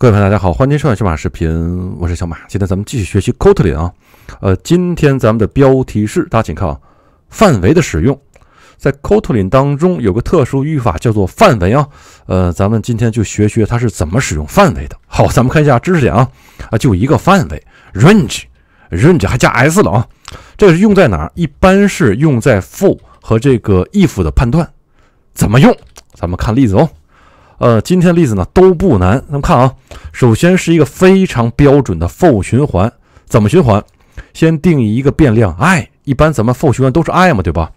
各位朋友，大家好，欢迎收看小马视频，我是小马。今天咱们继续学习 Kotlin 啊，呃，今天咱们的标题是，大家请看啊，范围的使用，在 Kotlin 当中有个特殊语法叫做范围啊，呃，咱们今天就学学它是怎么使用范围的。好，咱们看一下知识点啊，啊，就一个范围 range，range 还加 s 了啊，这个是用在哪儿？一般是用在 for 和这个 if 的判断。怎么用？咱们看例子哦。呃，今天的例子呢都不难。咱们看啊，首先是一个非常标准的 for 循环，怎么循环？先定义一个变量 i，一般咱们 for 循环都是 i 嘛，对吧？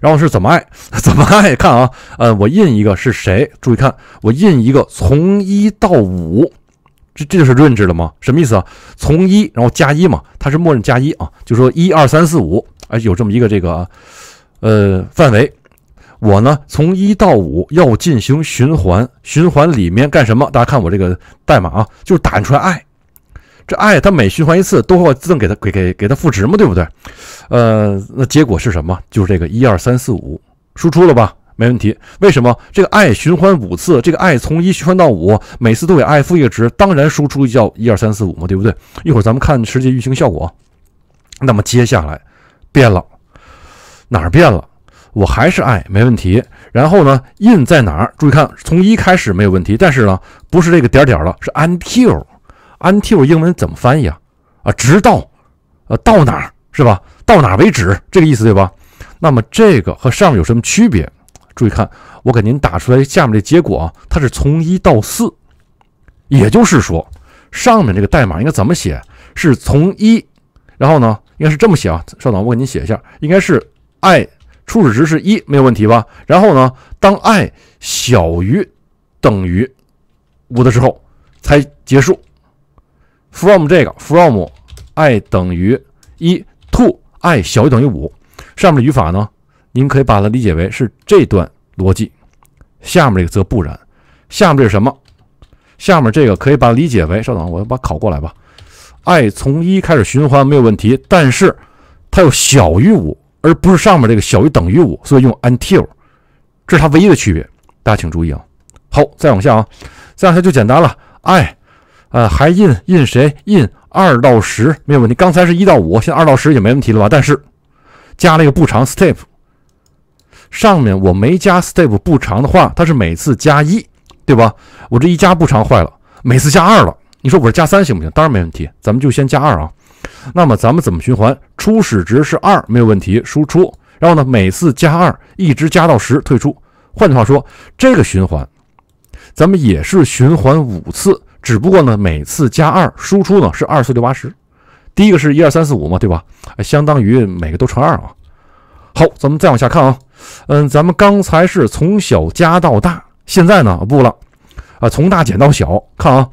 然后是怎么 i？怎么 i？看啊，呃，我印一个是谁？注意看，我印一个从一到五，这这就是 range 了吗？什么意思啊？从一，然后加一嘛，它是默认加一啊，就说一二三四五，哎，有这么一个这个呃范围。我呢，从一到五要进行循环，循环里面干什么？大家看我这个代码啊，就是打印出来 i，这 i 它每循环一次都会自动给它给给给它赋值嘛，对不对？呃，那结果是什么？就是这个一二三四五输出了吧？没问题。为什么这个 i 循环五次？这个 i 从一循环到五，每次都给 i 赋一个值，当然输出叫一二三四五嘛，对不对？一会儿咱们看实际运行效果。那么接下来变了，哪儿变了？我还是爱，没问题。然后呢，in 在哪儿？注意看，从一开始没有问题。但是呢，不是这个点儿点儿了，是 until。until 英文怎么翻译啊？啊，直到，呃，到哪儿是吧？到哪为止，这个意思对吧？那么这个和上面有什么区别？注意看，我给您打出来下面这结果啊，它是从一到四，也就是说，上面这个代码应该怎么写？是从一，然后呢，应该是这么写啊。稍等，我给您写一下，应该是 i。初始值是一，没有问题吧？然后呢，当 i 小于等于五的时候才结束。from 这个 from i 等于一 to i 小于等于五，上面的语法呢，您可以把它理解为是这段逻辑。下面这个则不然，下面这是什么？下面这个可以把它理解为，稍等，我要把考过来吧。i 从一开始循环没有问题，但是它又小于五。而不是上面这个小于等于五，所以用 until，这是它唯一的区别。大家请注意啊。好，再往下啊，再往下就简单了。i，呃，还 in in 谁 in 二到十没有问题。刚才是一到五，现在二到十也没问题了吧？但是加了一个步长 step，上面我没加 step 步长的话，它是每次加一，对吧？我这一加步长坏了，每次加二了。你说我加三行不行？当然没问题，咱们就先加二啊。那么咱们怎么循环？初始值是二，没有问题，输出。然后呢，每次加二，一直加到十，退出。换句话说，这个循环，咱们也是循环五次，只不过呢，每次加二，输出呢是二四六八十。第一个是一二三四五嘛，对吧？相当于每个都乘二啊。好，咱们再往下看啊，嗯，咱们刚才是从小加到大，现在呢不了啊，从大减到小，看啊，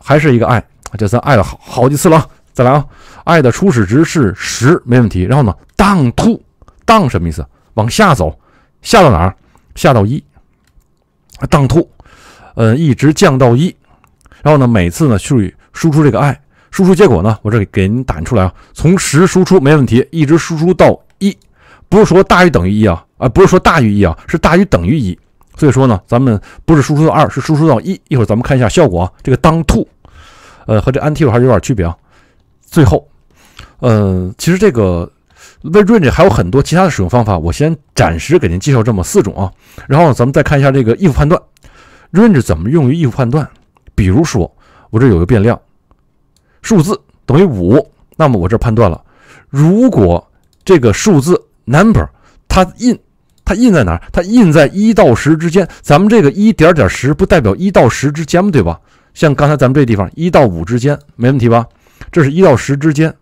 还是一个 i，这算 i 了好好几次了。再来啊！爱的初始值是十，没问题。然后呢，当 to 当什么意思？往下走，下到哪儿？下到一。当 to，呃，一直降到一。然后呢，每次呢去输出这个爱，输出结果呢，我这里给您打印出来啊。从十输出没问题，一直输出到一，不是说大于等于一啊，啊，不是说大于一啊，是大于等于一。所以说呢，咱们不是输出到二是输出到一。一会儿咱们看一下效果啊。这个当 to，呃，和这 until 还是有点区别啊。最后，呃，其实这个 range 还有很多其他的使用方法，我先暂时给您介绍这么四种啊。然后咱们再看一下这个 if 判断，range 怎么用于 if 判断。比如说，我这有个变量数字等于五，那么我这判断了，如果这个数字 number 它 in 它 in 在哪？它 in 在一到十之间。咱们这个一点点十不代表一到十之间吗？对吧？像刚才咱们这地方一到五之间，没问题吧？这是一到十之间。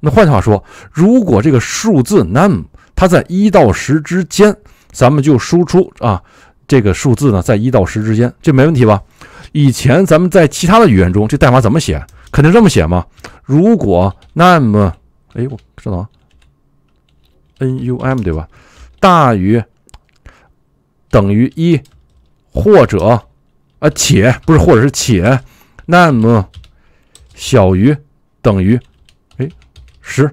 那换句话说，如果这个数字 num 它在一到十之间，咱们就输出啊，这个数字呢在一到十之间，这没问题吧？以前咱们在其他的语言中，这代码怎么写？肯定这么写吗？如果 num 哎，我知道 n u m 对吧？大于等于一，或者啊且不是，或者是且，n m e 小于。等于，哎，十，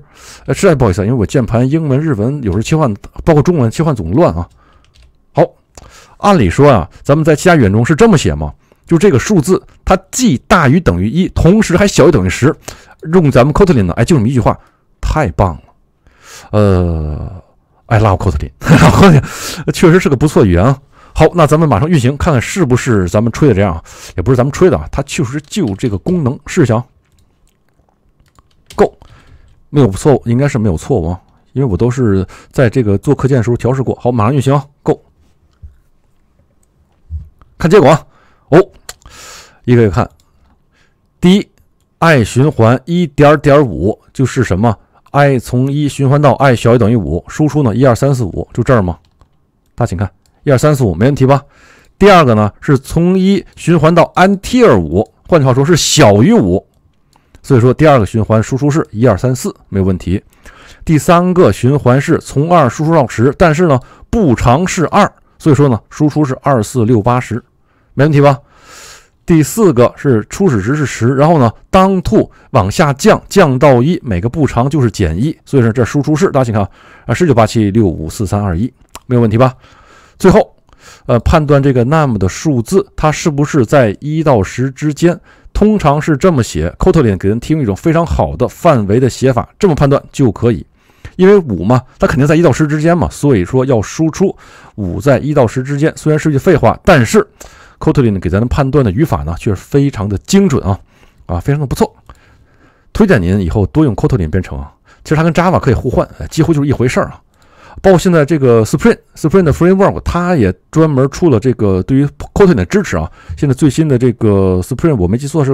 哎，实在不好意思，因为我键盘英文日文有时候切换，包括中文切换总乱啊。好，按理说啊，咱们在其他语言中是这么写吗？就这个数字，它既大于等于一，同时还小于等于十，用咱们 Kotlin 呢？哎，就这么一句话，太棒了。呃，I love Kotlin，o 确实是个不错语言。啊。好，那咱们马上运行，看看是不是咱们吹的这样？也不是咱们吹的啊，它确实就有这个功能，试想。没有错误，应该是没有错误，啊，因为我都是在这个做课件的时候调试过。好，马上运行，Go，看结果啊。哦，一个一个看，第一，i 循环一点点五，就是什么？i 从一循环到 i 小于等于五，输出呢一二三四五，就这儿吗？大家请看一二三四五，没问题吧？第二个呢是从一循环到 u n t i 五，换句话说是小于五。所以说，第二个循环输出是一二三四，没有问题。第三个循环是从二输出到十，但是呢，步长是二，所以说呢，输出是二四六八十，没问题吧？第四个是初始值是十，然后呢，当 t o 往下降降到一，每个步长就是减一，所以说这输出是大家请看啊，十九八七六五四三二一，没有问题吧？最后，呃，判断这个 num 的数字它是不是在一到十之间。通常是这么写，c o t l i n 给人提供一种非常好的范围的写法，这么判断就可以，因为五嘛，它肯定在一到十之间嘛，所以说要输出五在一到十之间，虽然是句废话，但是 c o t l i n 呢给咱的判断的语法呢，却是非常的精准啊，啊，非常的不错，推荐您以后多用 c o t l i n 编程啊，其实它跟 Java 可以互换，几乎就是一回事儿啊。包括现在这个 Spring Spring 的 Framework，它也专门出了这个对于 Kotlin 的支持啊。现在最新的这个 Spring，我没记错是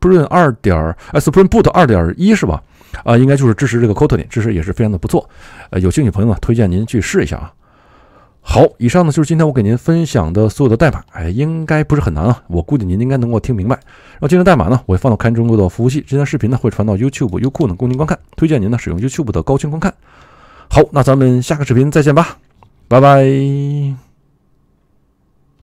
Spring 二点哎，Spring Boot 二点一是吧？啊，应该就是支持这个 Kotlin 支持，也是非常的不错。呃，有兴趣朋友呢，推荐您去试一下啊。好，以上呢就是今天我给您分享的所有的代码，哎，应该不是很难啊，我估计您应该能够听明白。然后，今天代码呢，我会放到看中国的服务器，这段视频呢会传到 YouTube、优酷呢供您观看，推荐您呢使用 YouTube 的高清观看。好，那咱们下个视频再见吧，拜拜。